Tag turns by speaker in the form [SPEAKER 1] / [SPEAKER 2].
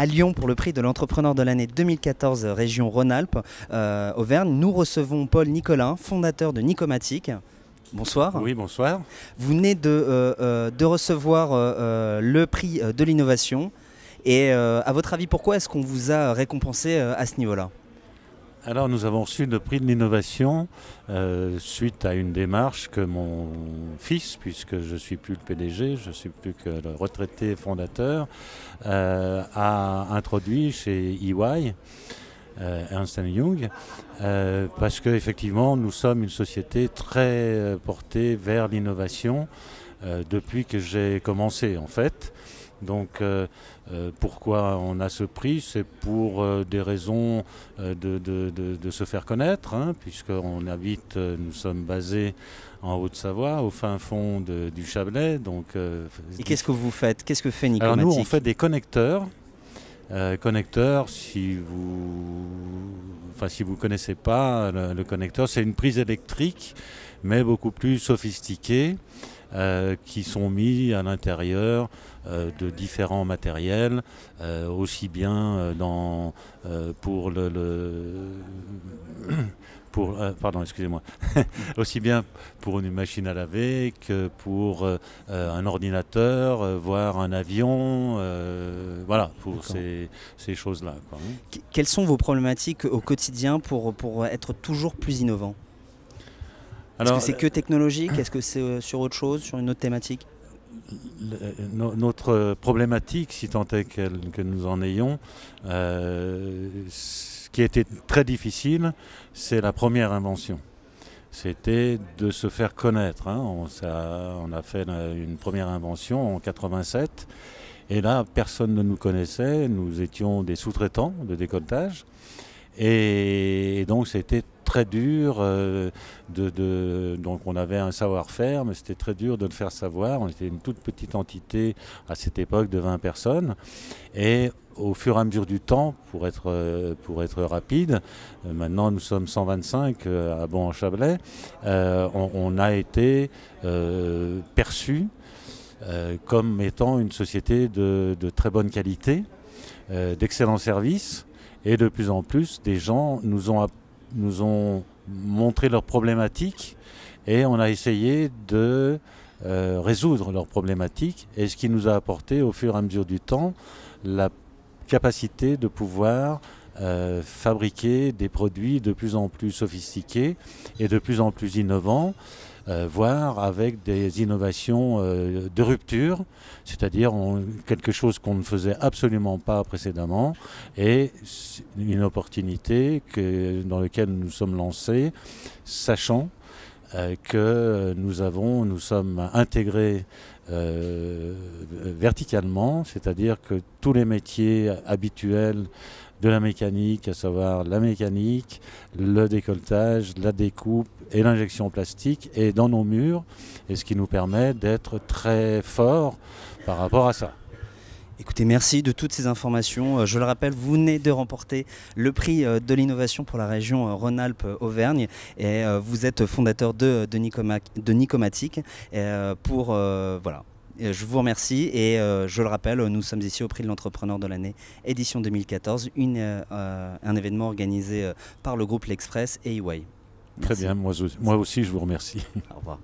[SPEAKER 1] à Lyon pour le prix de l'entrepreneur de l'année 2014 région Rhône-Alpes, euh, Auvergne. Nous recevons Paul Nicolin, fondateur de Nicomatic. Bonsoir. Oui, bonsoir. Vous venez de, euh, euh, recevoir le prix de l'innovation. Et à votre avis, pourquoi est-ce qu'on vous a récompensé à ce niveau-là
[SPEAKER 2] alors nous avons reçu le prix de l'innovation euh, suite à une démarche que mon fils, puisque je ne suis plus le PDG, je ne suis plus que le retraité fondateur, euh, a introduit chez EY. Euh, Ernst Young, parce qu'effectivement, nous sommes une société très portée vers l'innovation depuis que j'ai commencé, en fait. Donc euh, euh, pourquoi on a ce prix C'est pour euh, des raisons de, se faire connaître, hein, puisqu'on habite, nous sommes basés en Haute-Savoie, au fin fond du Chablais. Donc, Et qu'est-ce que vous faites Qu'est-ce que fait Nicolas Alors nous, on fait des connecteurs. connecteurs, si vous, enfin, si vous connaissez pas le connecteur, c'est une prise électrique, mais beaucoup plus sophistiquée. Euh, qui sont mis à l'intérieur euh, de différents matériels, euh, aussi bien dans, pour le, pour, pardon, excusez-moi, aussi bien pour une machine à laver que pour un ordinateur, voire un avion, voilà, pour ces, ces choses-là. Hein.
[SPEAKER 1] Quelles sont vos problématiques au quotidien pour, pour être toujours plus innovant est-ce que c'est euh, que technologique Est-ce que c'est euh, sur autre chose, sur une autre thématique
[SPEAKER 2] euh, notre problématique, si tant est que nous en ayons, ce qui était très difficile, c'est la première invention. C'était de se faire connaître. Hein. On, on, a fait une première invention en 87. Et là, personne ne nous connaissait. Nous étions des sous-traitants de décolletage. Et, donc c'était très dur. Euh, donc on avait un savoir-faire, mais c'était très dur de le faire savoir. On était une toute petite entité à cette époque de 20 personnes. Et au fur et à mesure du temps, pour être, euh, rapide, euh, maintenant nous sommes 125 à Bon-en-Chablais, on, a été perçu comme étant une société de, de très bonne qualité, d'excellents services. Et de plus en plus, des gens nous ont, nous ont montré leurs problématiques et on a essayé de euh, résoudre leurs problématiques. Et ce qui nous a apporté au fur et à mesure du temps, la capacité de pouvoir euh, fabriquer des produits de plus en plus sophistiqués et de plus en plus innovants. Euh, voire avec des innovations euh, de rupture, c'est-à-dire quelque chose qu'on ne faisait absolument pas précédemment, et une opportunité que, dans laquelle nous sommes lancés, sachant euh, que nous avons, nous sommes intégrés verticalement, c'est-à-dire que tous les métiers habituels de la mécanique, à savoir la mécanique, le décolletage, la découpe et l'injection plastique, et dans nos murs, et ce qui nous permet d'être très fort par rapport à ça. Écoutez, merci de toutes ces informations. Euh, je le rappelle, vous venez de remporter
[SPEAKER 1] le prix euh, de l'innovation pour la région euh, Rhône-Alpes-Auvergne et vous êtes fondateur de, de, Nicomatique. pour, voilà, euh, je vous remercie et euh, je le rappelle, nous sommes ici au prix de l'entrepreneur de l'année, édition 2014, euh, un événement organisé par le groupe L'Express et EY.
[SPEAKER 2] Très bien, moi aussi je vous remercie. Au revoir.